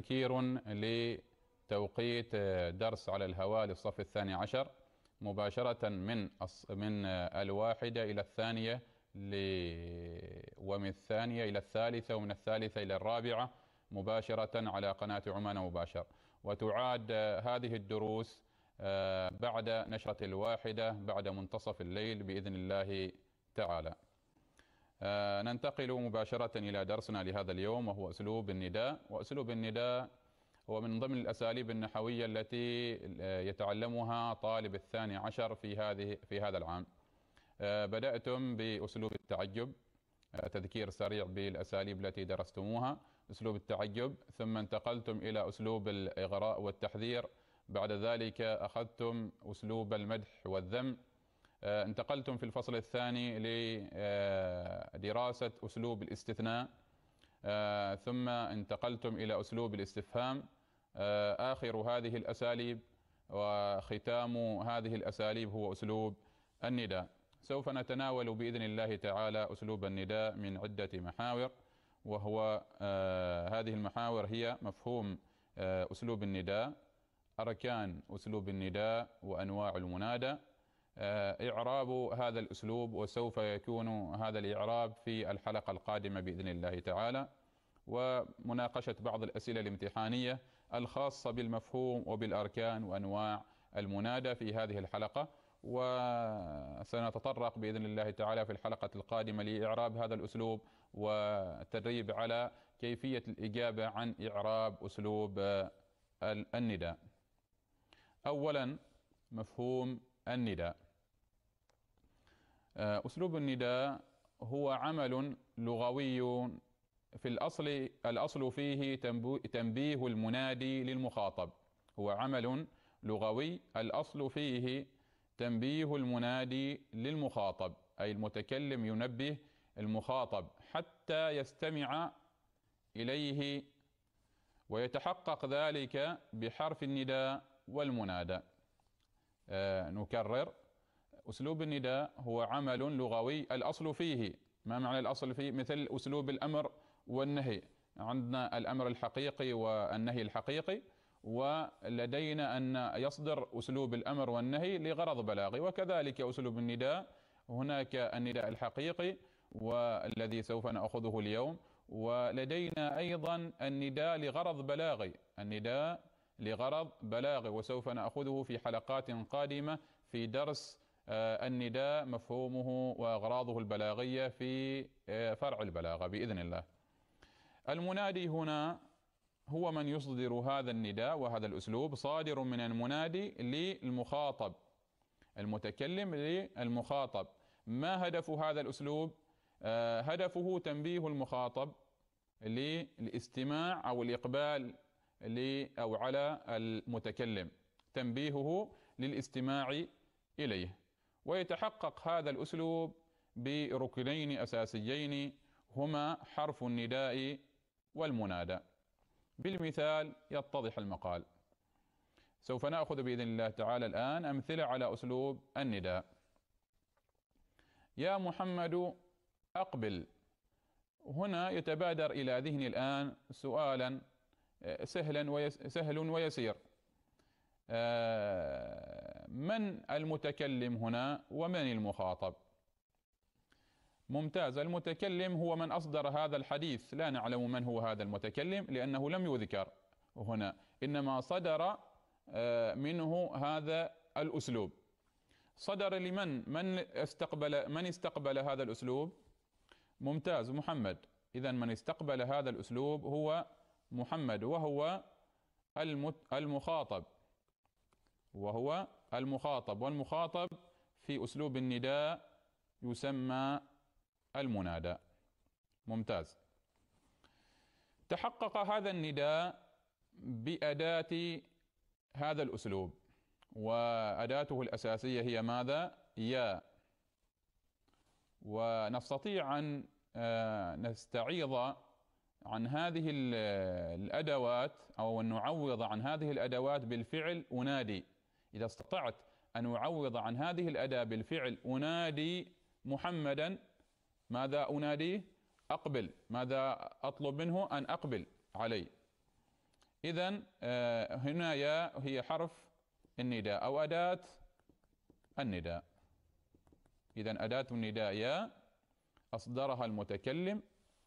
تذكير لتوقيت درس على الهواء للصف الثاني عشر مباشرة من من الواحدة إلى الثانية ومن الثانية إلى الثالثة ومن الثالثة إلى الرابعة مباشرة على قناة عمان مباشر وتعاد هذه الدروس آه، بعد نشرة الواحدة بعد منتصف الليل بإذن الله تعالى آه، ننتقل مباشرة إلى درسنا لهذا اليوم وهو أسلوب النداء وأسلوب النداء هو من ضمن الأساليب النحوية التي آه، يتعلمها طالب الثاني عشر في هذه في هذا العام آه، بدأتم بأسلوب التعجب تذكير سريع بالأساليب التي درستموها أسلوب التعجب ثم انتقلتم إلى أسلوب الإغراء والتحذير بعد ذلك أخذتم أسلوب المدح والذم آه، انتقلتم في الفصل الثاني لدراسة أسلوب الاستثناء آه، ثم انتقلتم إلى أسلوب الاستفهام آه، آخر هذه الأساليب وختام هذه الأساليب هو أسلوب النداء سوف نتناول بإذن الله تعالى أسلوب النداء من عدة محاور وهو هذه المحاور هي مفهوم أسلوب النداء أركان أسلوب النداء وأنواع المنادى آه، إعراب هذا الأسلوب وسوف يكون هذا الإعراب في الحلقة القادمة بإذن الله تعالى ومناقشة بعض الأسئلة الامتحانية الخاصة بالمفهوم وبالأركان وأنواع المنادى في هذه الحلقة وسنتطرق باذن الله تعالى في الحلقه القادمه لاعراب هذا الاسلوب والتدريب على كيفيه الاجابه عن اعراب اسلوب آه، النداء. اولا مفهوم النداء. آه، أسلوب النداء هو عمل لغوي في الأصل الأصل فيه تنبيه المنادي للمخاطب هو عمل لغوي الأصل فيه تنبيه المنادي للمخاطب أي المتكلم ينبه المخاطب حتى يستمع إليه ويتحقق ذلك بحرف النداء والمنادى آه، نكرر أسلوب النداء هو عمل لغوي الأصل فيه ما معنى الأصل فيه مثل أسلوب الأمر والنهي عندنا الأمر الحقيقي والنهي الحقيقي ولدينا أن يصدر أسلوب الأمر والنهي لغرض بلاغي وكذلك أسلوب النداء هناك النداء الحقيقي والذي سوف نأخذه اليوم ولدينا أيضا النداء لغرض بلاغي النداء لغرض بلاغي وسوف نأخذه في حلقات قادمة في درس آه، النداء مفهومه واغراضه البلاغيه في آه، فرع البلاغه باذن الله. المنادي هنا هو من يصدر هذا النداء وهذا الاسلوب صادر من المنادي للمخاطب المتكلم للمخاطب ما هدف هذا الاسلوب؟ آه، هدفه تنبيه المخاطب للاستماع او الاقبال او على المتكلم تنبيهه للاستماع اليه ويتحقق هذا الاسلوب بركنين اساسيين هما حرف النداء والمنادى بالمثال يتضح المقال سوف ناخذ باذن الله تعالى الان امثله على اسلوب النداء يا محمد اقبل هنا يتبادر الى ذهني الان سؤالا آه، سهلا ويس سهل ويسير آه، من المتكلم هنا ومن المخاطب ممتاز المتكلم هو من أصدر هذا الحديث لا نعلم من هو هذا المتكلم لأنه لم يذكر هنا إنما صدر آه، منه هذا الأسلوب صدر لمن من استقبل من استقبل هذا الأسلوب ممتاز محمد إذا من استقبل هذا الأسلوب هو محمد وهو المخاطب وهو المخاطب والمخاطب في أسلوب النداء يسمى المنادى ممتاز تحقق هذا النداء بأداة هذا الأسلوب وأداته الأساسية هي ماذا؟ يا ونستطيع أن آه، نستعيض عن هذه الأدوات أو أن نعوض عن هذه الأدوات بالفعل أنادي إذا استطعت أن أعوض عن هذه الأداة بالفعل أنادي محمدا ماذا أناديه أقبل ماذا أطلب منه أن أقبل علي إذا آه، هنا يا هي حرف النداء أو أداة النداء إذا أداة النداء يا أصدرها المتكلم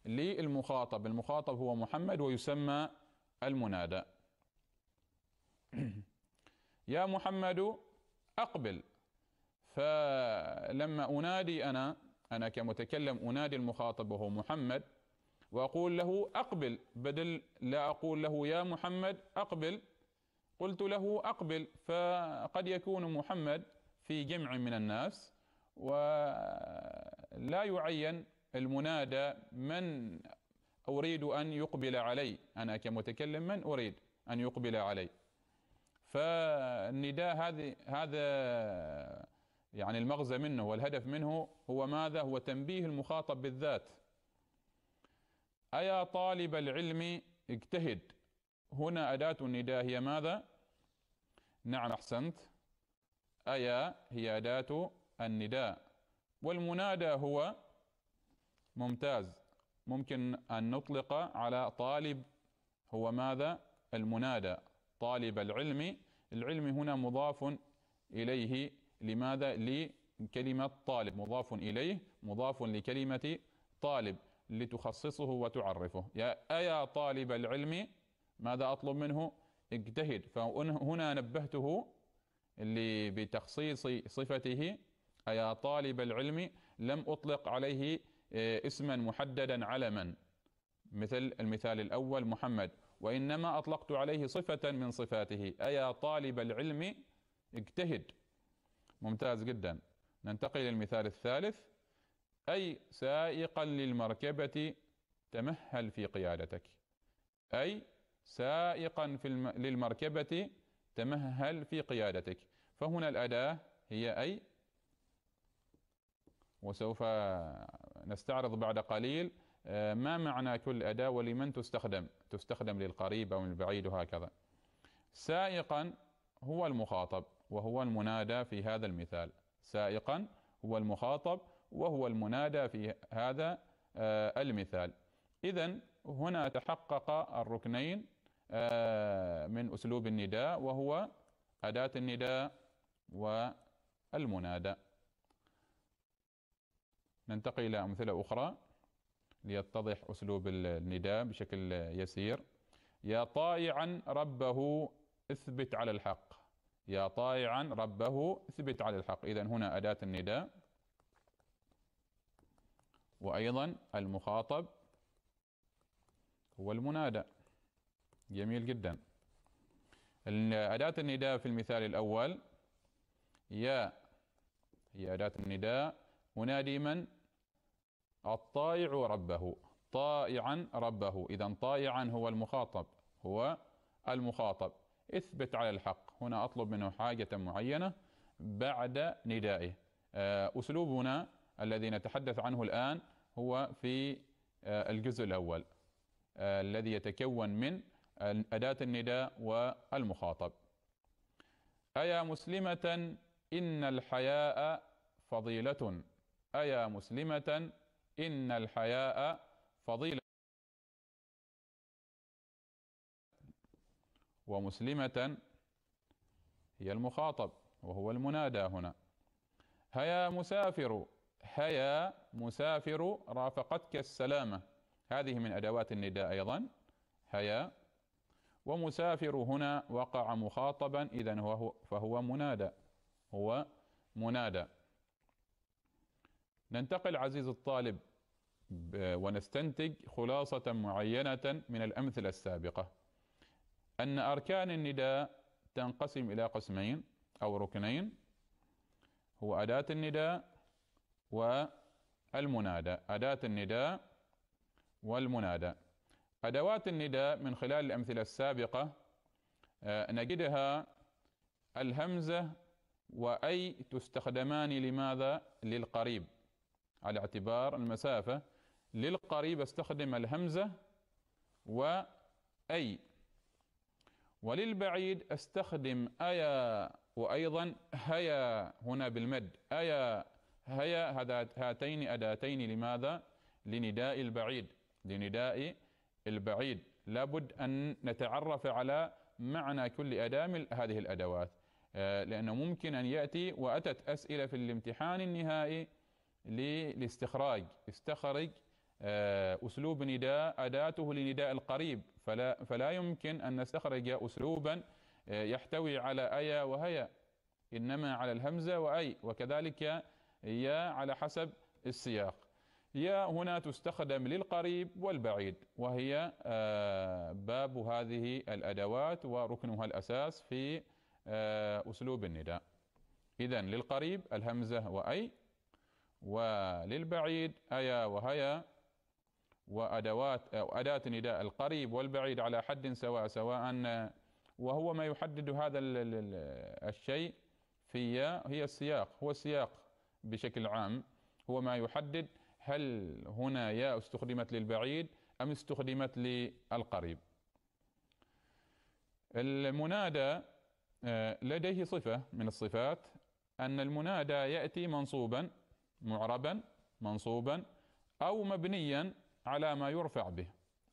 للمخاطب المخاطب هو محمد ويسمى المنادى يا محمد أقبل فلما أنادي أنا أنا كمتكلم أنادي المخاطب وهو محمد وأقول له أقبل بدل لا أقول له يا محمد أقبل قلت له أقبل فقد يكون محمد في جمع من الناس ولا يعين المنادى من أريد أن يقبل علي أنا كمتكلم من أريد أن يقبل علي فالنداء هذه هذا يعني المغزى منه والهدف منه هو ماذا؟ هو تنبيه المخاطب بالذات. أيا طالب العلم اجتهد. هنا أداة النداء هي ماذا؟ نعم أحسنت. أيا هي أداة النداء والمنادى هو ممتاز ممكن أن نطلق على طالب هو ماذا؟ المنادى طالب العلم العلم هنا مضاف إليه لماذا؟ لكلمة طالب مضاف إليه مضاف لكلمة طالب لتخصصه وتعرفه يا أيا طالب العلم ماذا أطلب منه؟ اجتهد فهنا نبهته اللي بتخصيص صفته أيا طالب العلم لم أطلق عليه آه، اسما محددا علما مثل المثال الأول محمد وإنما أطلقت عليه صفة من صفاته أيا طالب العلم اجتهد ممتاز جدا ننتقل للمثال الثالث أي سائقا للمركبة تمهل في قيادتك أي سائقا في الم... للمركبة تمهل في قيادتك فهنا الأداة هي أي وسوف نستعرض بعد قليل آه، ما معنى كل أداة ولمن تستخدم تستخدم للقريب أو البعيد وهكذا سائقا هو المخاطب وهو المنادى في هذا المثال سائقا هو المخاطب وهو المنادى في هذا آه، المثال إذا هنا تحقق الركنين آه، من أسلوب النداء وهو أداة النداء والمنادى ننتقل إلى أمثلة أخرى ليتضح أسلوب النداء بشكل يسير يا طائعا ربه اثبت على الحق يا طائعا ربه اثبت على الحق إذا هنا أداة النداء وأيضا المخاطب هو المنادى جميل جدا أداة النداء في المثال الأول يا هي أداة النداء أنادي من الطائع ربه طائعا ربه إذا طائعا هو المخاطب هو المخاطب اثبت على الحق هنا أطلب منه حاجة معينة بعد ندائه آه، أسلوبنا الذي نتحدث عنه الآن هو في آه، الجزء الأول آه، الذي يتكون من أداة النداء والمخاطب أيا مسلمة إن الحياء فضيلة أيا مسلمة إن الحياء فضيلة ومسلمة هي المخاطب وهو المنادى هنا هيا مسافر هيا مسافر رافقتك السلامة هذه من أدوات النداء أيضا هيا ومسافر هنا وقع مخاطبا إذا هو فهو منادى هو منادى ننتقل عزيز الطالب ونستنتج خلاصة معينة من الأمثلة السابقة أن أركان النداء تنقسم إلى قسمين أو ركنين هو أداة النداء والمنادى أداة النداء والمنادى أدوات النداء من خلال الأمثلة السابقة آه، نجدها الهمزة وأي تستخدمان لماذا للقريب على اعتبار المسافة للقريب استخدم الهمزة وأي وللبعيد استخدم أيا وأيضا هيا هنا بالمد أيا هيا هاتين أداتين لماذا؟ لنداء البعيد لنداء البعيد لابد أن نتعرف على معنى كل أداة من هذه الأدوات آه، لأنه ممكن أن يأتي وأتت أسئلة في الامتحان النهائي للاستخراج استخرج آه، أسلوب نداء أداته لنداء القريب فلا, فلا يمكن أن نستخرج أسلوبا آه، يحتوي على أيا وهيا إنما على الهمزة وأي وكذلك يا على حسب السياق يا هنا تستخدم للقريب والبعيد وهي آه، باب هذه الأدوات وركنها الأساس في أسلوب النداء إذا للقريب الهمزة وأي وللبعيد أيا وهيا وادوات أو اداه نداء القريب والبعيد على حد سواء سواء وهو ما يحدد هذا الشيء في هي السياق هو السياق بشكل عام هو ما يحدد هل هنا ياء استخدمت للبعيد أم استخدمت للقريب المنادى آه، لديه صفة من الصفات أن المنادى يأتي منصوبا معربا منصوبا أو مبنيا على ما يرفع به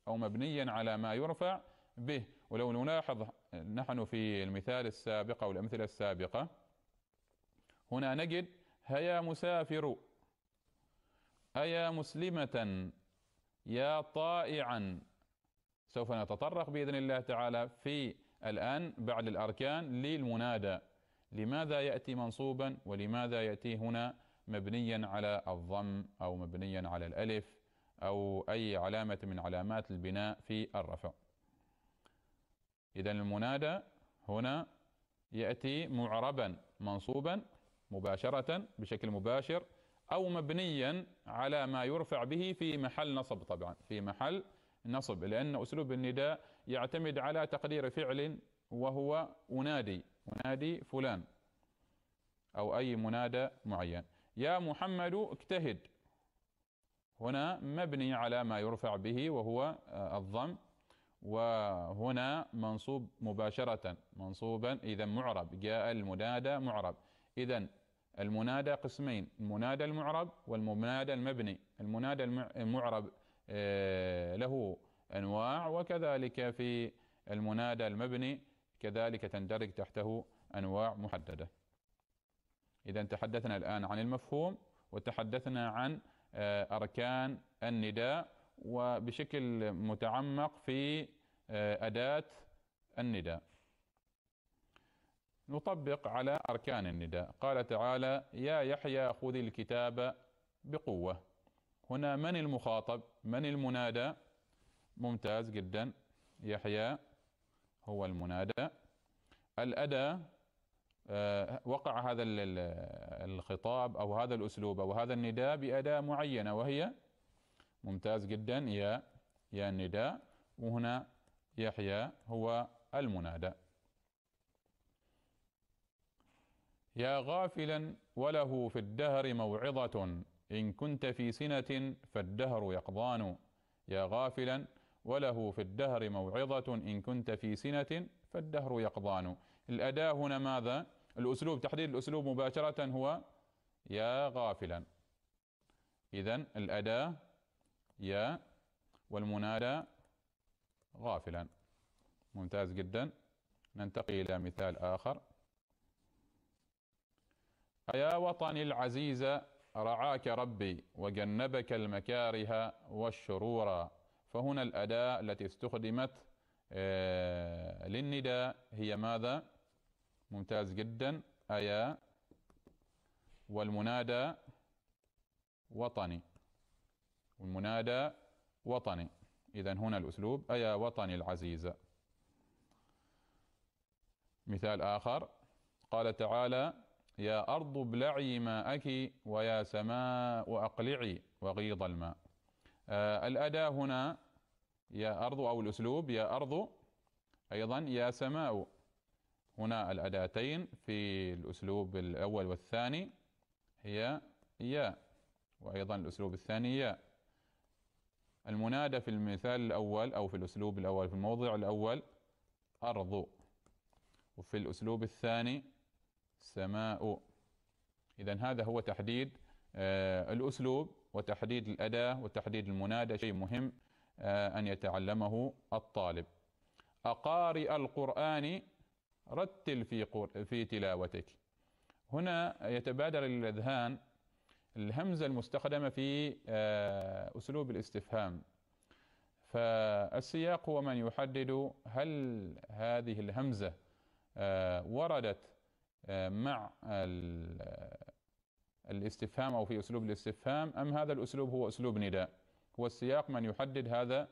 أو مبنيا على ما يرفع به ولو نلاحظ نحن في المثال السابق أو الأمثلة السابقة هنا نجد هيا مسافر أيا مسلمة يا طائعا سوف نتطرق بإذن الله تعالى في الآن بعد الأركان للمنادى لماذا يأتي منصوبا ولماذا يأتي هنا مبنيا على الضم أو مبنيا على الألف أو أي علامة من علامات البناء في الرفع إذا المنادى هنا يأتي معربا منصوبا مباشرة بشكل مباشر أو مبنيا على ما يرفع به في محل نصب طبعا في محل نصب لأن أسلوب النداء يعتمد على تقدير فعل وهو أنادي أنادي فلان أو أي منادى معين يا محمد اجتهد هنا مبني على ما يرفع به وهو آه، الضم وهنا منصوب مباشرة منصوبا إذا معرب جاء المنادى معرب إذا المنادى قسمين المنادى المعرب والمنادى المبني المنادى المعرب آه، له أنواع وكذلك في المنادى المبني كذلك تندرج تحته أنواع محددة إذا تحدثنا الآن عن المفهوم وتحدثنا عن آه، أركان النداء وبشكل متعمق في آه، أداة النداء نطبق على أركان النداء قال تعالى يا يحيى خذ الكتاب بقوة هنا من المخاطب من المنادى ممتاز جدا يحيى هو المنادى الأداة آه، وقع هذا الخطاب او هذا الاسلوب او هذا النداء باداه معينه وهي ممتاز جدا يا يا النداء وهنا يحيى هو المنادى يا غافلا وله في الدهر موعظة إن كنت في سنة فالدهر يقضان يا غافلا وله في الدهر موعظة إن كنت في سنة فالدهر يقضان الأداة هنا ماذا؟ الأسلوب تحديد الأسلوب مباشرة هو يا غافلا إذا الأداة يا والمنادى غافلا ممتاز جدا ننتقل إلى مثال آخر يا وطني العزيز رعاك ربي وجنبك المكاره والشرور فهنا الأداة التي استخدمت آه، للنداء هي ماذا؟ ممتاز جدا أيا والمنادى وطني والمنادى وطني إذا هنا الأسلوب أيا وطني العزيزة مثال آخر قال تعالى يا أرض ابلعي ماءك ويا سماء أقلعي وغيض الماء آه الأداة هنا يا أرض أو الأسلوب يا أرض أيضا يا سماء هنا الأداتين في الأسلوب الأول والثاني هي يا وأيضا الأسلوب الثاني يا المنادى في المثال الأول أو في الأسلوب الأول في الموضع الأول أرض وفي الأسلوب الثاني سماء إذا هذا هو تحديد آه، الأسلوب وتحديد الأداة وتحديد المنادى شيء مهم آه، أن يتعلمه الطالب أقارئ القرآن رتل في في تلاوتك هنا يتبادر للأذهان الهمزة المستخدمة في آه، أسلوب الاستفهام فالسياق هو من يحدد هل هذه الهمزة آه، وردت آه، مع الاستفهام أو في أسلوب الاستفهام أم هذا الأسلوب هو أسلوب نداء هو السياق من يحدد هذا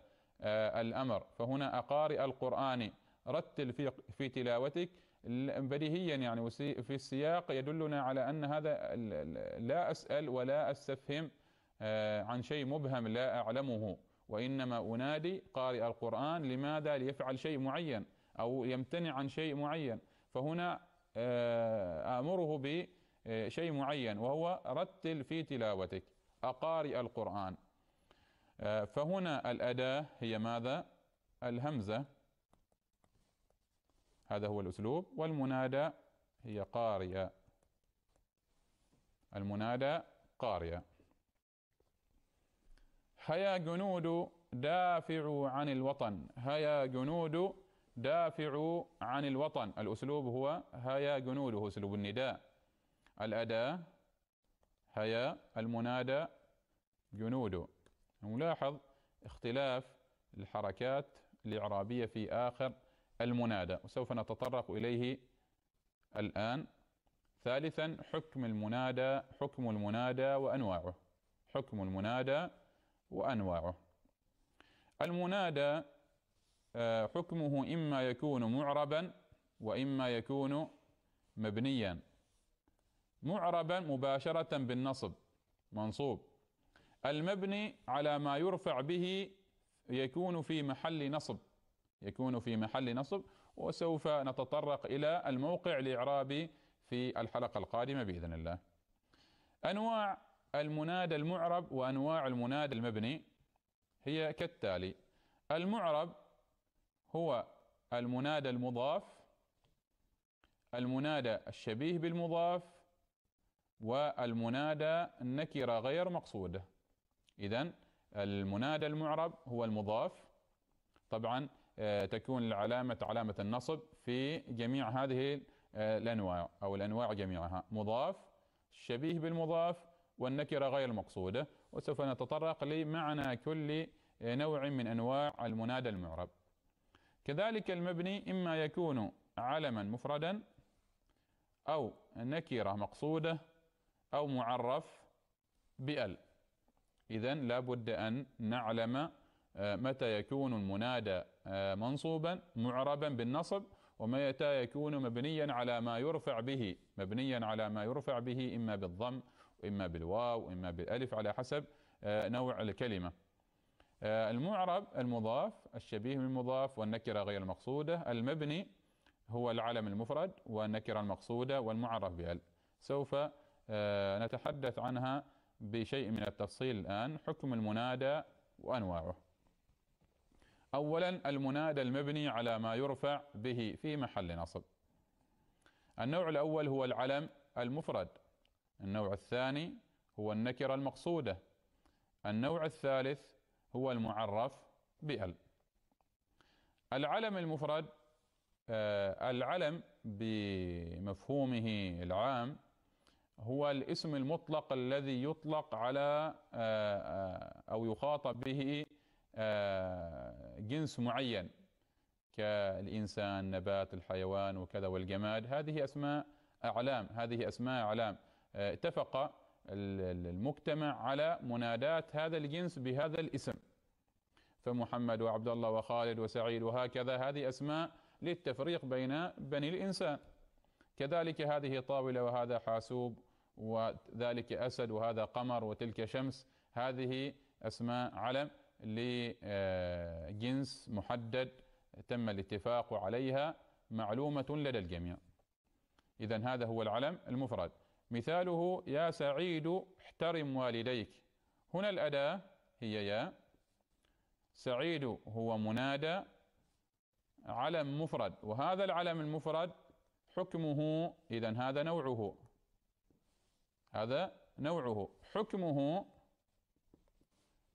الأمر فهنا أقارئ القرآن رتل في في تلاوتك بديهيا يعني في السياق يدلنا على ان هذا لا اسال ولا استفهم آه، عن شيء مبهم لا اعلمه وانما انادي قارئ القران لماذا ليفعل شيء معين او يمتنع عن شيء معين فهنا آه، امره بشيء آه، معين وهو رتل في تلاوتك اقارئ القران فهنا الاداه هي ماذا الهمزه هذا هو الأسلوب والمنادى هي قارية المنادى قارية هيا جنود دافعوا عن الوطن هيا جنود دافعوا عن الوطن الأسلوب هو هيا جنود هو أسلوب النداء الأداة هيا المنادى جنود نلاحظ اختلاف الحركات الإعرابية في آخر المنادى وسوف نتطرق إليه الآن ثالثا حكم المنادى حكم المنادى وأنواعه حكم المنادى وأنواعه المنادى آه، حكمه إما يكون معربا وإما يكون مبنيا معربا مباشرة بالنصب منصوب المبني على ما يرفع به يكون في محل نصب يكون في محل نصب وسوف نتطرق إلى الموقع الإعرابي في الحلقة القادمة بإذن الله أنواع المنادى المعرب وأنواع المنادى المبني هي كالتالي المعرب هو المنادى المضاف المنادى الشبيه بالمضاف والمنادى النكرة غير مقصودة إذن المنادى المعرب هو المضاف طبعا آه، تكون العلامة علامة النصب في جميع هذه آه، الأنواع أو الأنواع جميعها مضاف شبيه بالمضاف والنكرة غير المقصودة وسوف نتطرق لمعنى كل آه، نوع من أنواع المنادى المعرب كذلك المبني إما يكون علما مفردا أو نكرة مقصودة أو معرف بأل إذا لابد أن نعلم آه، متى يكون المنادى آه، منصوبا معربا بالنصب ومتى يكون مبنيا على ما يرفع به مبنيا على ما يرفع به إما بالضم وإما بالواو وإما بالألف على حسب آه، نوع الكلمة المعرب المضاف الشبيه بالمضاف والنكرة غير المقصودة المبني هو العلم المفرد والنكرة المقصودة والمعرف بأل سوف نتحدث عنها بشيء من التفصيل الآن حكم المنادى وأنواعه أولا المنادى المبني على ما يرفع به في محل نصب النوع الأول هو العلم المفرد النوع الثاني هو النكرة المقصودة النوع الثالث هو المعرف بأل العلم المفرد آه، العلم بمفهومه العام هو الاسم المطلق الذي يطلق على آه، آه، او يخاطب به آه، جنس معين كالإنسان نبات الحيوان وكذا والجماد هذه أسماء أعلام هذه أسماء أعلام آه، اتفق المجتمع على مناداة هذا الجنس بهذا الاسم فمحمد وعبد الله وخالد وسعيد وهكذا هذه أسماء للتفريق بين بني الإنسان كذلك هذه طاولة وهذا حاسوب وذلك أسد وهذا قمر وتلك شمس هذه أسماء علم لجنس محدد تم الاتفاق عليها معلومة لدى الجميع إذا هذا هو العلم المفرد مثاله يا سعيد احترم والديك هنا الأداة هي يا سعيد هو منادى علم مفرد وهذا العلم المفرد حكمه إذا هذا نوعه هذا نوعه حكمه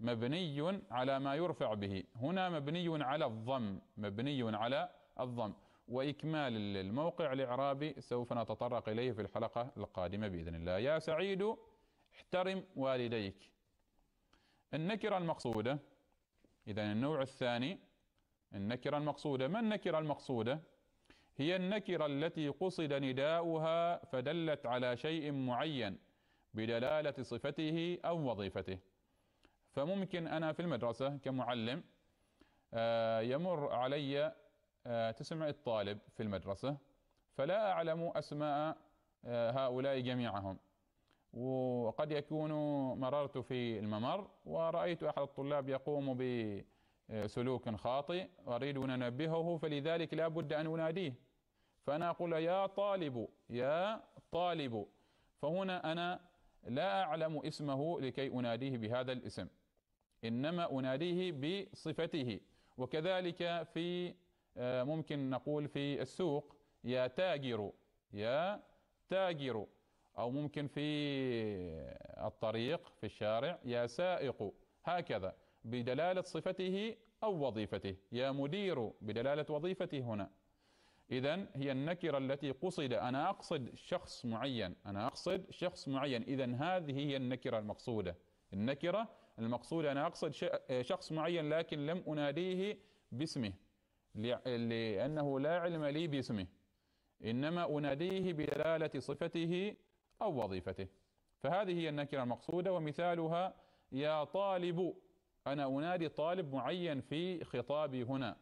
مبني على ما يرفع به هنا مبني على الضم مبني على الضم وإكمال الموقع الإعرابي سوف نتطرق إليه في الحلقة القادمة بإذن الله يا سعيد احترم والديك النكرة المقصودة إذا النوع الثاني النكرة المقصودة ما النكرة المقصودة هي النكرة التي قصد نداؤها فدلت على شيء معين بدلالة صفته أو وظيفته فممكن أنا في المدرسة كمعلم آه، يمر علي آه، تسمع الطالب في المدرسة فلا أعلم أسماء آه، هؤلاء جميعهم وقد يكون مررت في الممر ورأيت أحد الطلاب يقوم بسلوك خاطئ أريد أن أنبهه فلذلك لا بد أن أناديه فأنا أقول يا طالب يا طالب فهنا أنا لا أعلم اسمه لكي أناديه بهذا الاسم إنما أناديه بصفته وكذلك في آه، ممكن نقول في السوق يا تاجر يا تاجر أو ممكن في الطريق في الشارع يا سائق هكذا بدلالة صفته أو وظيفته يا مدير بدلالة وظيفته هنا إذا هي النكرة التي قصد أنا أقصد شخص معين أنا أقصد شخص معين إذا هذه هي النكرة المقصودة النكرة المقصود أنا أقصد شخص معين لكن لم أناديه باسمه لأنه لا علم لي باسمه إنما أناديه بدلالة صفته أو وظيفته فهذه هي النكرة المقصودة ومثالها يا طالب أنا أنادي طالب معين في خطابي هنا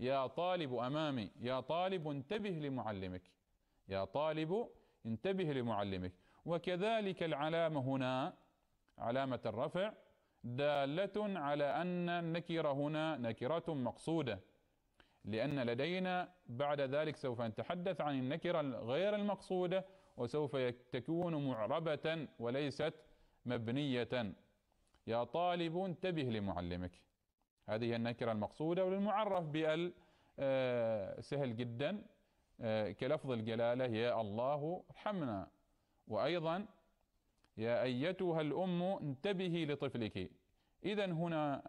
يا طالب أمامي يا طالب انتبه لمعلمك يا طالب انتبه لمعلمك وكذلك العلامة هنا علامة الرفع دالة على أن النكرة هنا نكرة مقصودة لأن لدينا بعد ذلك سوف نتحدث عن النكرة غير المقصودة وسوف تكون معربة وليست مبنية يا طالب انتبه لمعلمك هذه النكرة المقصودة والمعرف بال آه، سهل جدا آه، كلفظ الجلالة يا الله ارحمنا وأيضا يا أيتها الأم انتبهي لطفلك إذا هنا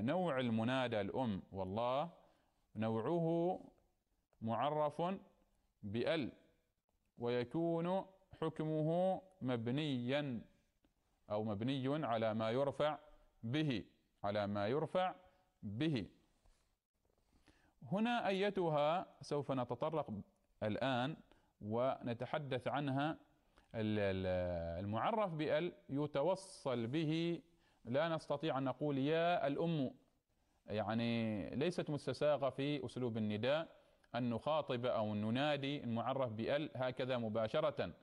نوع المنادى الأم والله نوعه معرف بأل ويكون حكمه مبنيا أو مبني على ما يرفع به على ما يرفع به هنا أيتها سوف نتطرق الآن ونتحدث عنها المعرف بال يتوصل به لا نستطيع ان نقول يا الام يعني ليست مستساغه في اسلوب النداء ان نخاطب او أن ننادي المعرف بال هكذا مباشره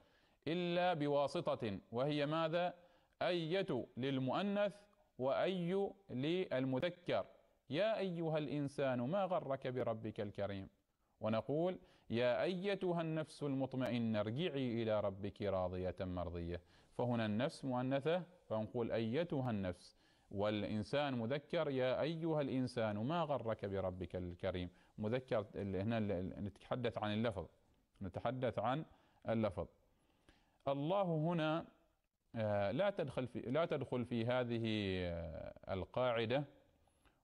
الا بواسطه وهي ماذا؟ اية للمؤنث واي للمذكر يا ايها الانسان ما غرك بربك الكريم ونقول يا أيتها النفس المطمئنة ارجعي إلى ربك راضية مرضية فهنا النفس مؤنثة فنقول أيتها النفس والإنسان مذكر يا أيها الإنسان ما غرك بربك الكريم مذكر هنا نتحدث عن اللفظ نتحدث عن اللفظ الله هنا آه، لا تدخل في لا تدخل في هذه آه، القاعدة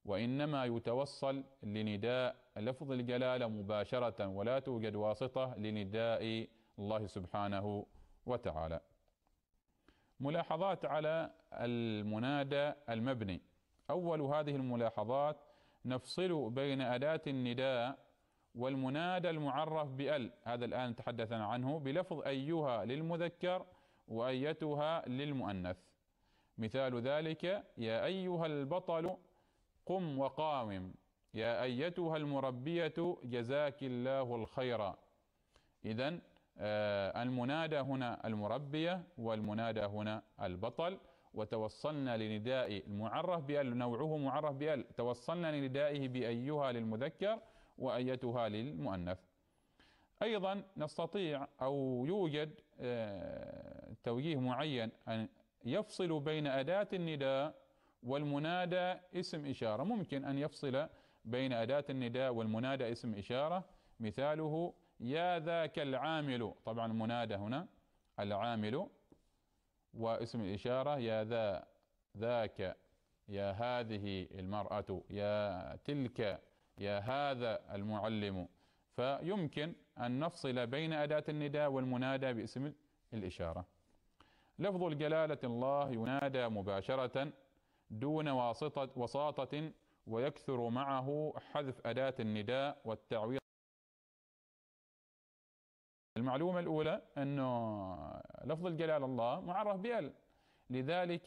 وإنما يتوصل لنداء لفظ الجلالة مباشرة ولا توجد واسطة لنداء الله سبحانه وتعالى ملاحظات على المنادى المبني أول هذه الملاحظات نفصل بين أداة النداء والمنادى المعرف بأل هذا الآن تحدثنا عنه بلفظ أيها للمذكر وأيتها للمؤنث مثال ذلك يا أيها البطل قم وقاوم يا أيتها المربية جزاك الله الخير إذا آه، المنادى هنا المربية والمنادى هنا البطل وتوصلنا لنداء المعرف بأل نوعه معرف بأل توصلنا لندائه بأيها للمذكر وأيتها للمؤنث أيضا نستطيع أو يوجد آه، توجيه معين أن يفصل بين أداة النداء والمنادى اسم إشارة ممكن أن يفصل بين أداة النداء والمنادى اسم إشارة مثاله يا ذاك العامل طبعا المنادى هنا العامل واسم الإشارة يا ذا ذاك يا هذه المرأة يا تلك يا هذا المعلم فيمكن أن نفصل بين أداة النداء والمنادى باسم الإشارة لفظ الجلالة الله ينادى مباشرة دون واسطة وساطة ويكثر معه حذف أداة النداء والتعويض المعلومة الأولى أنه لفظ الجلال الله معرف بأل لذلك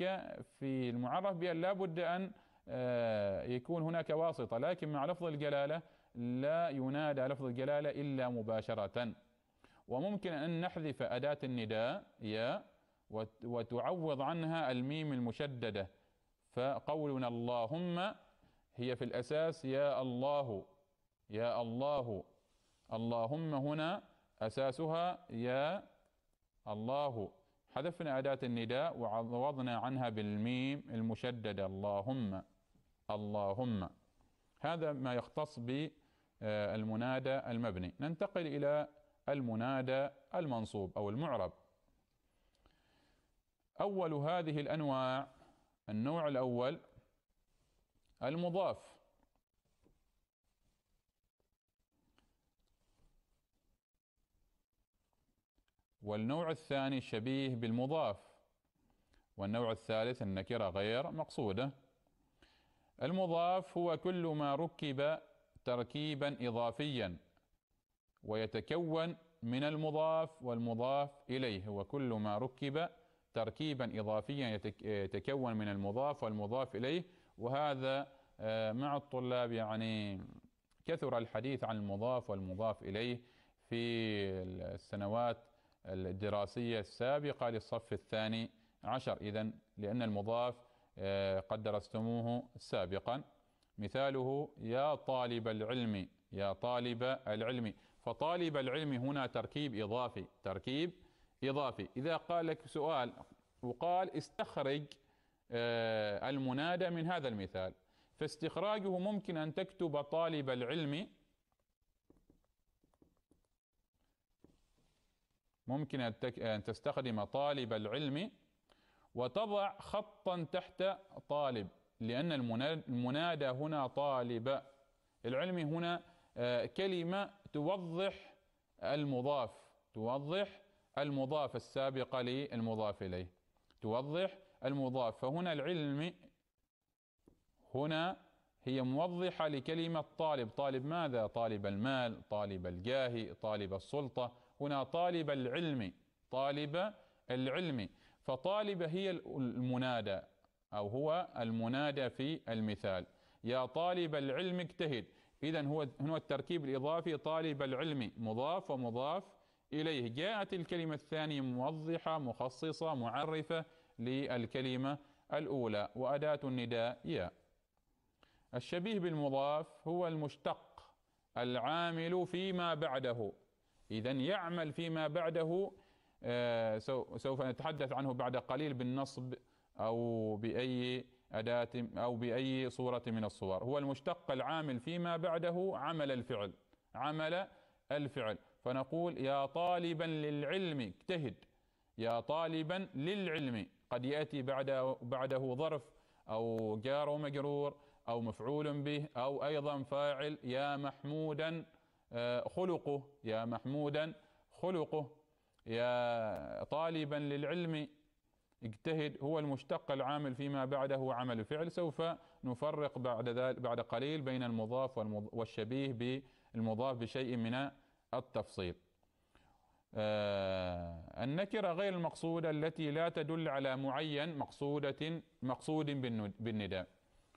في المعرف بأل لا بد أن آه، يكون هناك واسطة لكن مع لفظ الجلالة لا ينادى لفظ الجلالة إلا مباشرة وممكن أن نحذف أداة النداء يا وتعوض عنها الميم المشددة فقولنا اللهم هي في الأساس يا الله يا الله اللهم هنا أساسها يا الله حذفنا أداة النداء وعوضنا عنها بالميم المشددة اللهم اللهم هذا ما يختص بالمنادى آه، المبني ننتقل إلى المنادى المنصوب أو المعرب أول هذه الأنواع النوع الأول المضاف والنوع الثاني شبيه بالمضاف والنوع الثالث النكرة غير مقصودة المضاف هو كل ما ركب تركيبا إضافيا ويتكون من المضاف والمضاف إليه هو كل ما ركب تركيبا إضافيا يتكون من المضاف والمضاف إليه وهذا آه، مع الطلاب يعني كثر الحديث عن المضاف والمضاف إليه في السنوات الدراسية السابقة للصف الثاني عشر إذا لأن المضاف آه، قد درستموه سابقا مثاله يا طالب العلم يا طالب العلم فطالب العلم هنا تركيب إضافي تركيب إضافي إذا قال لك سؤال وقال استخرج آه، المنادى من هذا المثال فاستخراجه ممكن أن تكتب طالب العلم ممكن أن تستخدم طالب العلم وتضع خطا تحت طالب لأن المنادى هنا طالب العلم هنا آه، كلمة توضح المضاف توضح المضاف السابقة للمضاف إليه توضح المضاف فهنا العلم هنا هي موضحة لكلمة طالب طالب ماذا؟ طالب المال طالب الجاه طالب السلطة هنا طالب العلم طالب العلم فطالب هي المنادى أو هو المنادى في المثال يا طالب العلم اجتهد إذا هو هنا التركيب الإضافي طالب العلم مضاف ومضاف إليه جاءت الكلمة الثانية موضحة مخصصة معرفة للكلمة الأولى وأداة النداء يا الشبيه بالمضاف هو المشتق العامل فيما بعده إذا يعمل فيما بعده آه، سوف نتحدث عنه بعد قليل بالنصب أو بأي أداة أو بأي صورة من الصور هو المشتق العامل فيما بعده عمل الفعل عمل الفعل فنقول يا طالبا للعلم اجتهد يا طالبا للعلم قد يأتي بعد بعده ظرف أو جار ومجرور أو مفعول به أو أيضا فاعل يا محمودا آه، خلقه يا محمودا خلقه يا طالبا للعلم اجتهد هو المشتق العامل فيما بعده عمل فعل سوف نفرق بعد ذلك بعد قليل بين المضاف والشبيه بالمضاف بشيء من التفصيل آه، النكرة غير المقصودة التي لا تدل على معين مقصودة مقصود بالنداء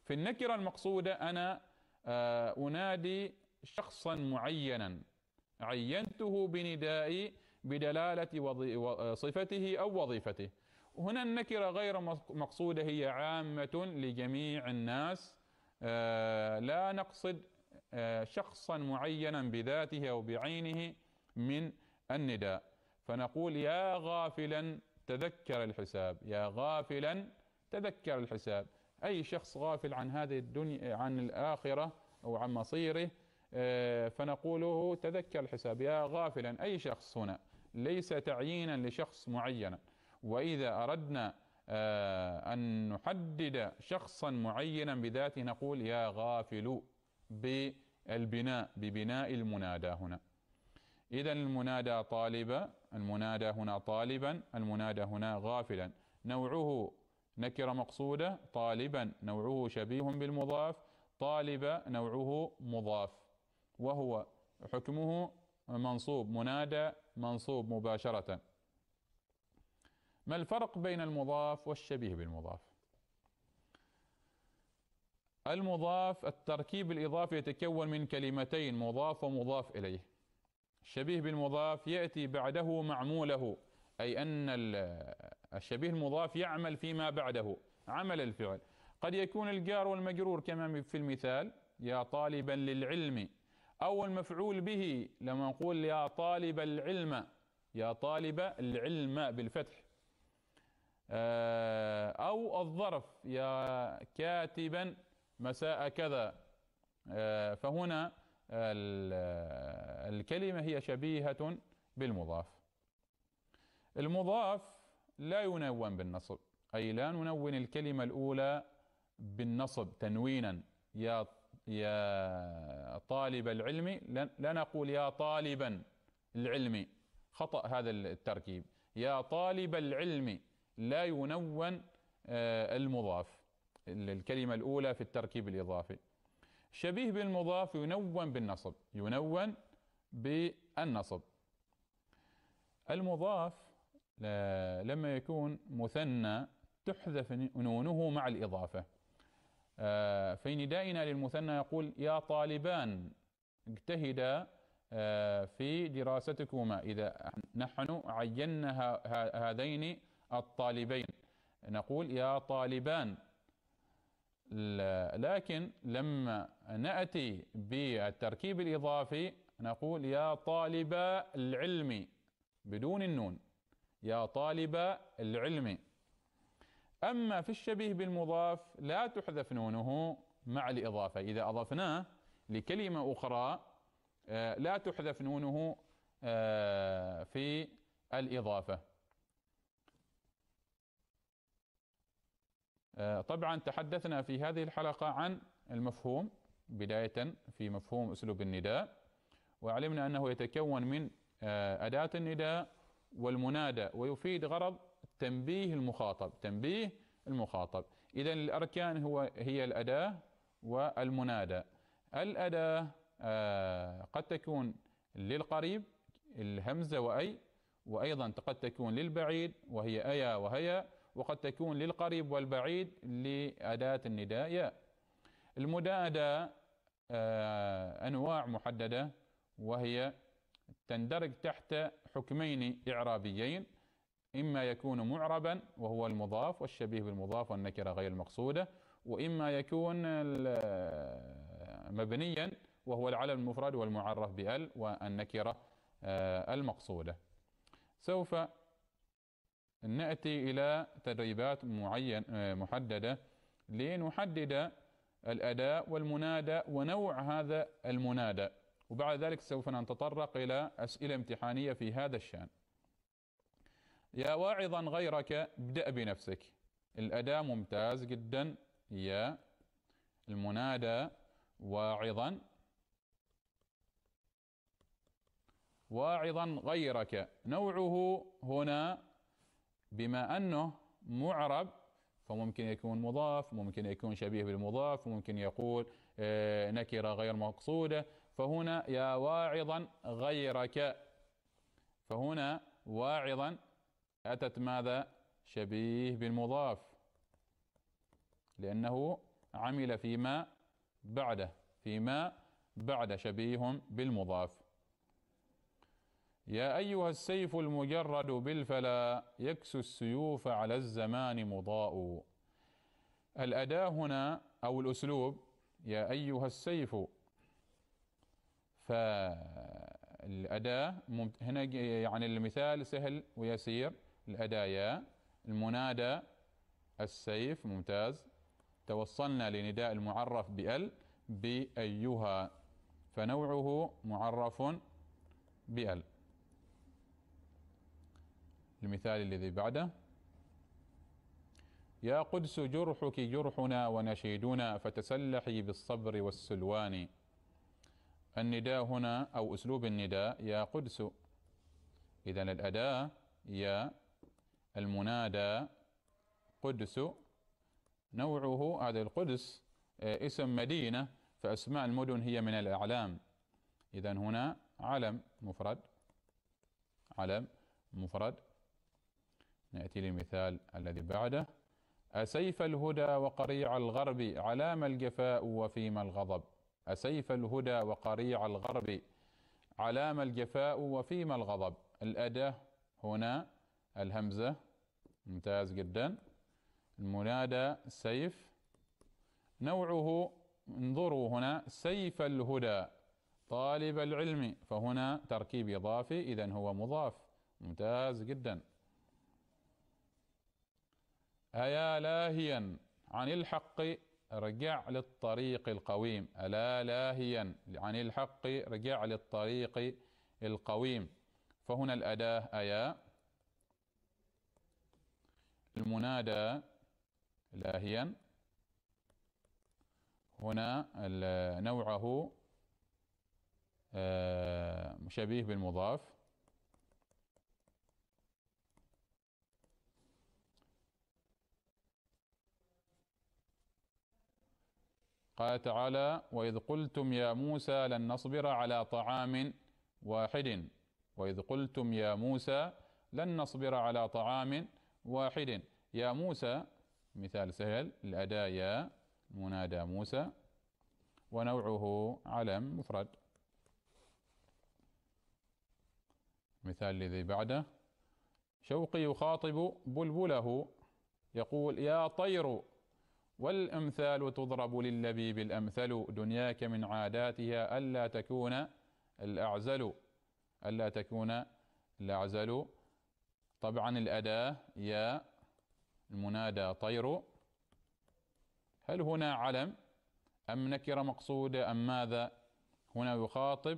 في النكرة المقصودة أنا آه، أنادي شخصا معينا عينته بندائي بدلالة صفته أو وظيفته هنا النكرة غير مقصودة هي عامة لجميع الناس آه، لا نقصد شخصا معينا بذاته أو بعينه من النداء فنقول يا غافلا تذكر الحساب يا غافلا تذكر الحساب أي شخص غافل عن هذه الدنيا عن الآخرة أو عن مصيره آه، فنقوله تذكر الحساب يا غافلا أي شخص هنا ليس تعيينا لشخص معينا وإذا أردنا آه، أن نحدد شخصا معينا بذاته نقول يا غافل بالبناء ببناء المنادى هنا إذا المنادى طالبا المنادى هنا طالبا المنادى هنا غافلا نوعه نكرة مقصودة طالبا نوعه شبيه بالمضاف طالب نوعه مضاف وهو حكمه منصوب منادى منصوب مباشرة ما الفرق بين المضاف والشبيه بالمضاف المضاف التركيب الإضافي يتكون من كلمتين مضاف ومضاف إليه الشبيه بالمضاف يأتي بعده معموله أي أن الشبيه المضاف يعمل فيما بعده عمل الفعل قد يكون الجار والمجرور كما في المثال يا طالبا للعلم أو المفعول به لما نقول يا طالب العلم يا طالب العلم بالفتح آه، أو الظرف يا كاتبا مساء كذا آه، فهنا الكلمة هي شبيهة بالمضاف المضاف لا ينون بالنصب أي لا ننون الكلمة الأولى بالنصب تنوينا يا يا طالب العلم لا نقول يا طالبا العلم خطأ هذا التركيب يا طالب العلم لا ينون آه، المضاف الكلمة الأولى في التركيب الإضافي شبيه بالمضاف ينون بالنصب ينون بالنصب المضاف لما يكون مثنى تحذف نونه مع الإضافة آه، في ندائنا للمثنى يقول يا طالبان اجتهدا آه، في دراستكما إذا نحن عينا هذين الطالبين نقول يا طالبان لكن لما نأتي بالتركيب الإضافي نقول يا طالب العلم بدون النون يا طالب العلم أما في الشبيه بالمضاف لا تحذف نونه مع الإضافة إذا أضفناه لكلمة أخرى آه، لا تحذف نونه آه، في الإضافة آه، طبعا تحدثنا في هذه الحلقة عن المفهوم بداية في مفهوم أسلوب النداء وعلمنا أنه يتكون من آه، أداة النداء والمنادى ويفيد غرض تنبيه المخاطب تنبيه المخاطب إذا الأركان هو هي الأداة والمنادى الأداة آه، قد تكون للقريب الهمزة وأي وأيضا قد تكون للبعيد وهي أيا وهيا وقد تكون للقريب والبعيد لأداة النداء ياء المدادة آه، أنواع محددة وهي تندرج تحت حكمين إعرابيين إما يكون معربا وهو المضاف والشبيه بالمضاف والنكرة غير المقصودة وإما يكون آه، مبنيا وهو العلم المفرد والمعرف بأل والنكرة آه، المقصودة سوف نأتي إلى تدريبات معين آه، محددة لنحدد الأداء والمنادى ونوع هذا المنادى وبعد ذلك سوف نتطرق إلى أسئلة امتحانية في هذا الشأن يا واعظا غيرك ابدأ بنفسك الأداء ممتاز جدا يا المنادى واعظا واعظا غيرك نوعه هنا بما أنه معرب فممكن يكون مضاف ممكن يكون شبيه بالمضاف ممكن يقول آه، نكرة غير مقصودة فهنا يا واعظا غيرك فهنا واعظا أتت ماذا شبيه بالمضاف لأنه عمل فيما بعده فيما بعد شبيه بالمضاف يا أيها السيف المجرد بالفلا يكسو السيوف على الزمان مضاء الأداة هنا أو الأسلوب يا أيها السيف فالأداة هنا يعني المثال سهل ويسير الأداة يا المنادى السيف ممتاز توصلنا لنداء المعرف بأل بأيها فنوعه معرف بأل المثال الذي بعده يا قدس جرحك جرحنا ونشيدنا فتسلحي بالصبر والسلوان النداء هنا أو أسلوب النداء يا قدس إذا الأداة يا المنادى قدس نوعه هذا القدس اسم مدينة فأسماء المدن هي من الأعلام إذا هنا علم مفرد علم مفرد نأتي لمثال الذي بعده أسيف الهدى وقريع الغرب علام الجفاء وفيما الغضب أسيف الهدى وقريع الغرب علام الجفاء وفيما الغضب الأداة هنا الهمزة ممتاز جدا المنادى سيف نوعه انظروا هنا سيف الهدى طالب العلم فهنا تركيب إضافي إذا هو مضاف ممتاز جدا أيا لاهيا عن الحق رجع للطريق القويم ألا لاهيا عن الحق رجع للطريق القويم فهنا الأداة أيا المنادى لاهيا هنا نوعه شبيه آه، بالمضاف قال تعالى واذ قلتم يا موسى لن نصبر على طعام واحد واذ قلتم يا موسى لن نصبر على طعام واحد يا موسى مثال سهل الأداة يا منادى موسى ونوعه علم مفرد مثال الذي بعده شوقي يخاطب بلبله يقول يا طير والأمثال تضرب للبيب الأمثل دنياك من عاداتها ألا تكون الأعزل ألا تكون الأعزل طبعا الأداة يا المنادى طير هل هنا علم أم نكرة مقصودة أم ماذا هنا يخاطب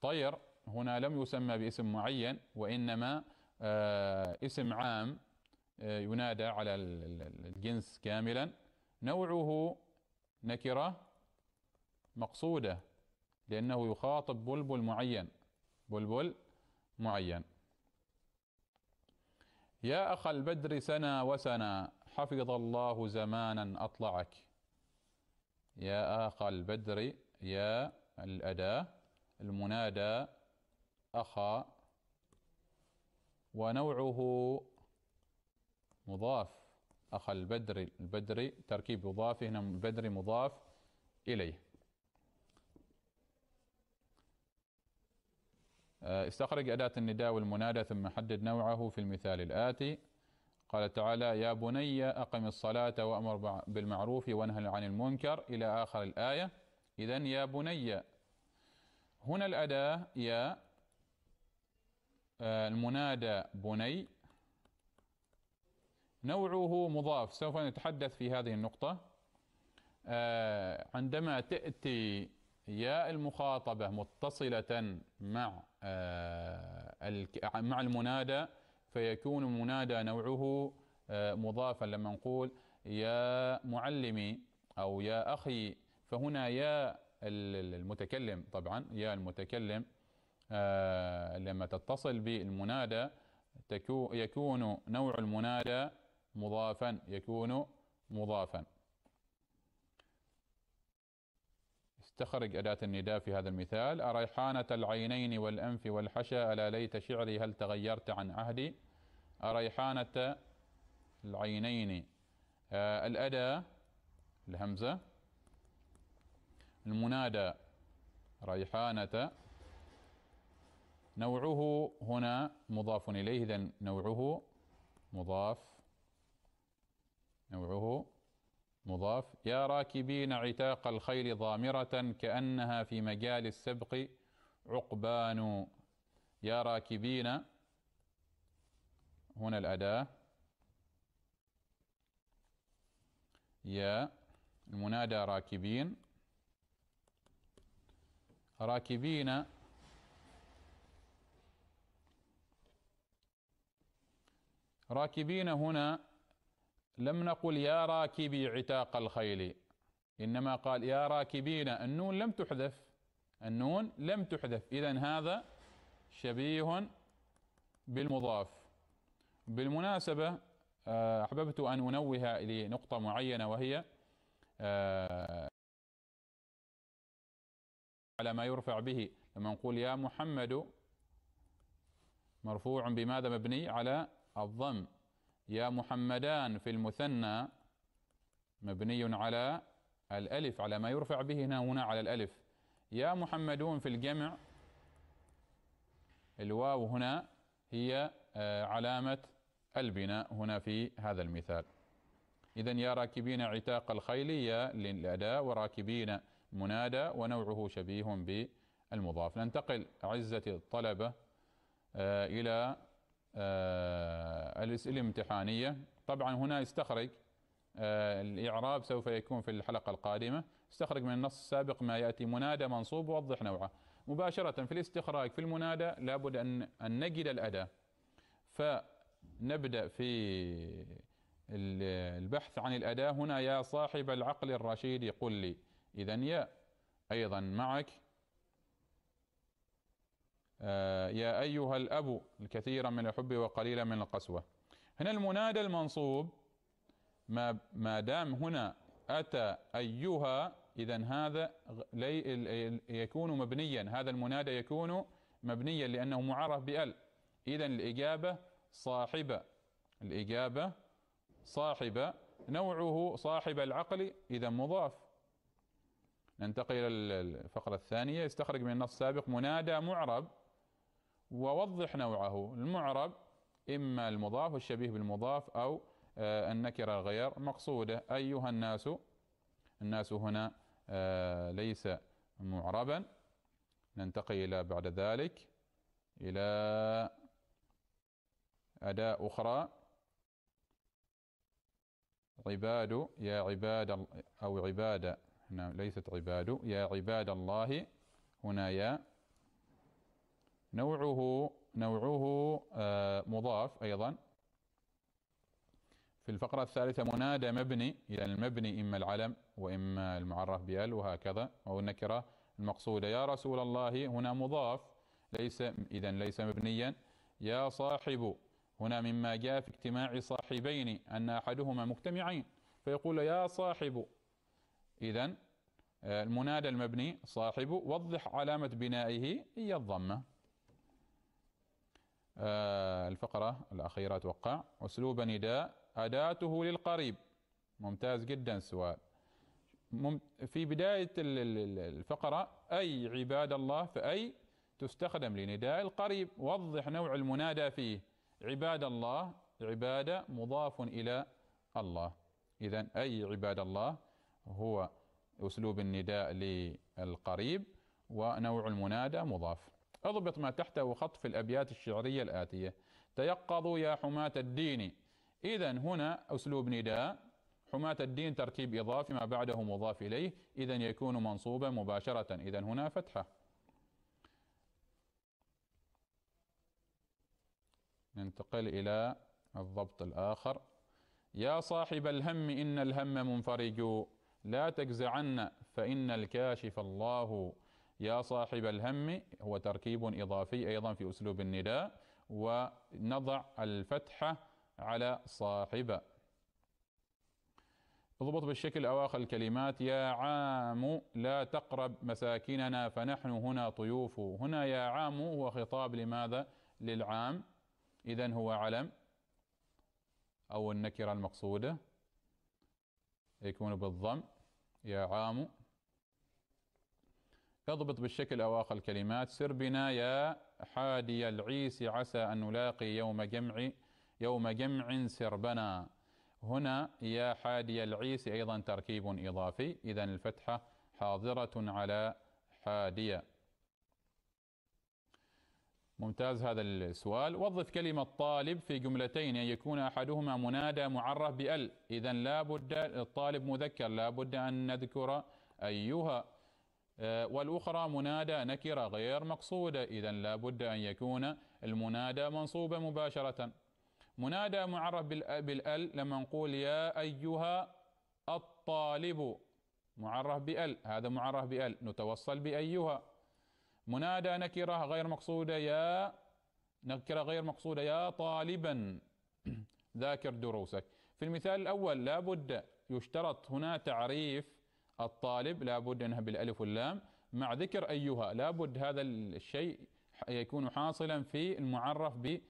طير هنا لم يسمى باسم معين وإنما آه، اسم عام آه، ينادى على الجنس كاملا نوعه نكره مقصوده لانه يخاطب بلبل معين بلبل معين يا اخ البدر سنا وسنا حفظ الله زمانا اطلعك يا اخ البدر يا الاداه المنادى اخا ونوعه مضاف أخ البدري البدري تركيب مضاف هنا البدري مضاف إليه آه، استخرج أداة النداء والمنادى ثم حدد نوعه في المثال الآتي قال تعالى يا بني أقم الصلاة وأمر بالمعروف وانهى عن المنكر إلى آخر الآية إذا يا بني هنا الأداة يا آه، المنادى بني نوعه مضاف سوف نتحدث في هذه النقطة آه، عندما تأتي ياء المخاطبة متصلة مع آه، مع المنادى فيكون المنادى نوعه آه، مضافا لما نقول يا معلمي أو يا أخي فهنا يا المتكلم طبعا يا المتكلم لما تتصل بالمنادى يكون نوع المنادى مضافا يكون مضافا استخرج أداة النداء في هذا المثال أريحانة العينين والأنف والحشا ألا ليت شعري هل تغيرت عن عهدي أريحانة العينين آه الأداة الهمزة المنادى ريحانة نوعه هنا مضاف إليه إذن نوعه مضاف نوعه مضاف يا راكبين عتاق الخيل ضامرة كأنها في مجال السبق عقبان يا راكبين هنا الأداة يا المنادى راكبين راكبين راكبين هنا لم نقل يا راكبي عتاق الخيل إنما قال يا راكبين النون لم تحذف النون لم تحذف إذا هذا شبيه بالمضاف بالمناسبة آه، أحببت أن أنوه لنقطة معينة وهي آه، على ما يرفع به لما نقول يا محمد مرفوع بماذا مبني على الضم يا محمدان في المثنى مبني على الألف على ما يرفع به هنا هنا على الألف يا محمدون في الجمع الواو هنا هي آه، علامة البناء هنا في هذا المثال إذا يا راكبين عتاق الخيل يا للأداء وراكبين منادى ونوعه شبيه بالمضاف ننتقل عزة الطلبة آه، إلى آه، الأسئلة الامتحانية طبعا هنا استخرج آه، الإعراب سوف يكون في الحلقة القادمة استخرج من النص السابق ما يأتي منادى منصوب ووضح نوعه مباشرة في الاستخراج في المنادى لابد أن أن نجد الأداة فنبدأ في البحث عن الأداة هنا يا صاحب العقل الرشيد قل لي إذا يا أيضا معك آه، يا أيها الأب الكثيرا من الحب وقليلا من القسوة هنا المنادى المنصوب ما, ما دام هنا أتى أيها إذا هذا يكون مبنيا هذا المنادى يكون مبنيا لأنه معرف بأل إذا الإجابة صاحبة الإجابة صاحبة نوعه صاحب العقل إذا مضاف ننتقل إلى الفقرة الثانية يستخرج من النص السابق منادى معرب ووضح نوعه المعرب إما المضاف الشبيه بالمضاف أو آه، النكرة غير مقصودة أيها الناس الناس هنا آه، ليس معربا ننتقل إلى بعد ذلك إلى أداة أخرى عباد يا عباد أو عباد هنا ليست عباد يا عباد الله هنا يا نوعه نوعه آه، مضاف أيضا في الفقرة الثالثة منادى مبني إذا يعني المبني إما العلم وإما المعرف بأل وهكذا أو النكرة المقصودة يا رسول الله هنا مضاف ليس إذا ليس مبنيا يا صاحب هنا مما جاء في اجتماع صاحبين أن أحدهما مجتمعين فيقول يا صاحب إذا آه، المنادى المبني صاحب وضح علامة بنائه هي الضمة آه، الفقرة الأخيرة أتوقع أسلوب نداء أداته للقريب ممتاز جدا السؤال في بداية الفقرة أي عباد الله فأي تستخدم لنداء القريب وضح نوع المنادى فيه عباد الله عبادة مضاف إلى الله إذا أي عباد الله هو أسلوب النداء للقريب ونوع المنادى مضاف اضبط ما تحته خط في الأبيات الشعرية الآتية تيقظوا يا حماة الدين إذا هنا أسلوب نداء حماة الدين ترتيب إضافي ما بعده مضاف إليه إذا يكون منصوبا مباشرة إذا هنا فتحة ننتقل إلى الضبط الآخر يا صاحب الهم إن الهم منفرج لا تجزعن فإن الكاشف الله يا صاحب الهم هو تركيب إضافي أيضا في أسلوب النداء ونضع الفتحة على صاحب اضبط بالشكل أواخر الكلمات يا عام لا تقرب مساكننا فنحن هنا طيوف هنا يا عام هو خطاب لماذا للعام إذا هو علم أو النكرة المقصودة يكون بالضم يا عام اضبط بالشكل أواخر الكلمات سر بنا يا حادي العيس عسى أن نلاقي يوم جمع يوم جمع سربنا هنا يا حادي العيس أيضا تركيب إضافي إذا الفتحة حاضرة على حادية ممتاز هذا السؤال وظف كلمة طالب في جملتين أن يكون أحدهما منادى معرف بأل إذا لا بد الطالب مذكر لا بد أن نذكر أيها آه، والأخرى منادى نكرة غير مقصودة إذا لا بد أن يكون المنادى منصوبا مباشرة منادى معرف بالأل لما نقول يا أيها الطالب معرف بأل هذا معرف بأل نتوصل بأيها منادى نكرة غير مقصودة يا نكرة غير مقصودة يا طالبا ذاكر دروسك في المثال الأول لابد يشترط هنا تعريف الطالب لابد أنها بالألف واللام مع ذكر أيها لابد هذا الشيء يكون حاصلا في المعرف بال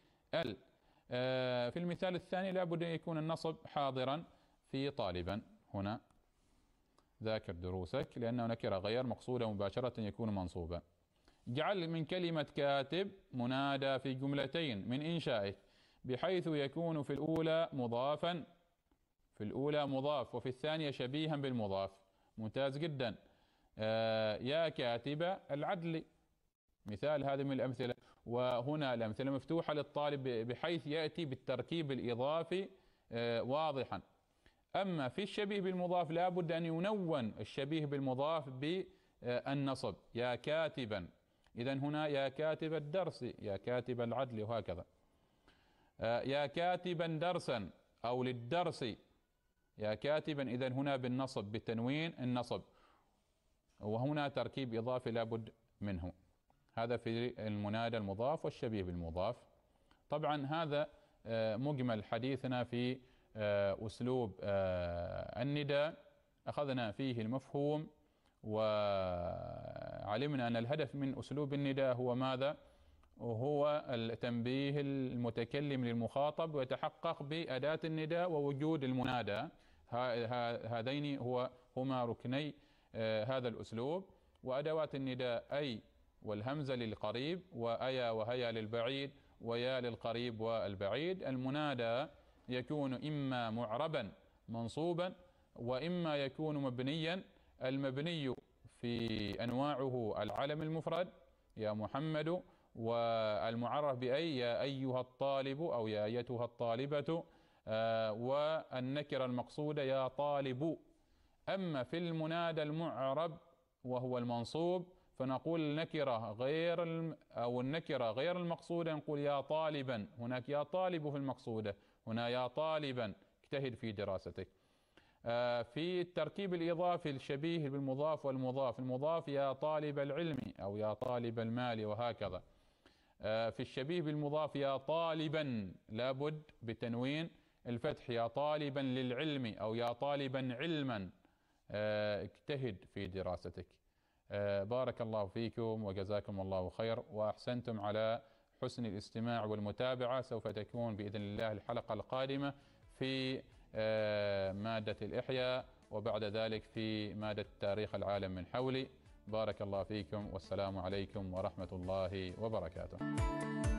آه، في المثال الثاني لابد أن يكون النصب حاضرا في طالبا هنا ذاكر دروسك لأنه نكرة غير مقصودة مباشرة يكون منصوبا جعل من كلمة كاتب منادى في جملتين من إنشائك بحيث يكون في الأولى مضافا في الأولى مضاف وفي الثانية شبيها بالمضاف ممتاز جدا آه، يا كاتب العدل مثال هذه من الأمثلة وهنا الأمثلة مفتوحة للطالب بحيث يأتي بالتركيب الإضافي آه، واضحا أما في الشبيه بالمضاف لا بد أن ينون الشبيه بالمضاف بالنصب آه، يا كاتبا إذا هنا يا كاتب الدرس يا كاتب العدل وهكذا يا كاتبا درسا أو للدرس يا كاتبا إذا هنا بالنصب بالتنوين النصب وهنا تركيب إضافي لابد منه هذا في المنادى المضاف والشبيه بالمضاف طبعا هذا آه، مجمل حديثنا في آه، أسلوب آه، النداء أخذنا فيه المفهوم وعلمنا أن الهدف من أسلوب النداء هو ماذا؟ وهو التنبيه المتكلم للمخاطب ويتحقق بأداة النداء ووجود المنادى هذين هو هما ركني آه، هذا الأسلوب وأدوات النداء أي والهمزة للقريب وأيا وهيا للبعيد ويا للقريب والبعيد المنادى يكون إما معربا منصوبا وإما يكون مبنيا المبني في أنواعه العلم المفرد يا محمد والمعرف بأي يا أيها الطالب أو يا أيتها الطالبة آه، والنكرة المقصودة يا طالب أما في المنادى المعرب وهو المنصوب فنقول النكرة غير أو النكرة غير المقصودة نقول يا طالبا هناك يا طالب في المقصودة هنا يا طالبا اجتهد في دراستك آه، في التركيب الإضافي الشبيه بالمضاف والمضاف المضاف يا طالب العلم أو يا طالب المال وهكذا آه، في الشبيه بالمضاف يا طالبا لابد بتنوين الفتح يا طالبا للعلم أو يا طالبا علما آه، اجتهد في دراستك آه، بارك الله فيكم وجزاكم الله خير وأحسنتم على حسن الاستماع والمتابعة سوف تكون بإذن الله الحلقة القادمة في آه، مادة الإحياء وبعد ذلك في مادة تاريخ العالم من حولي بارك الله فيكم والسلام عليكم ورحمة الله وبركاته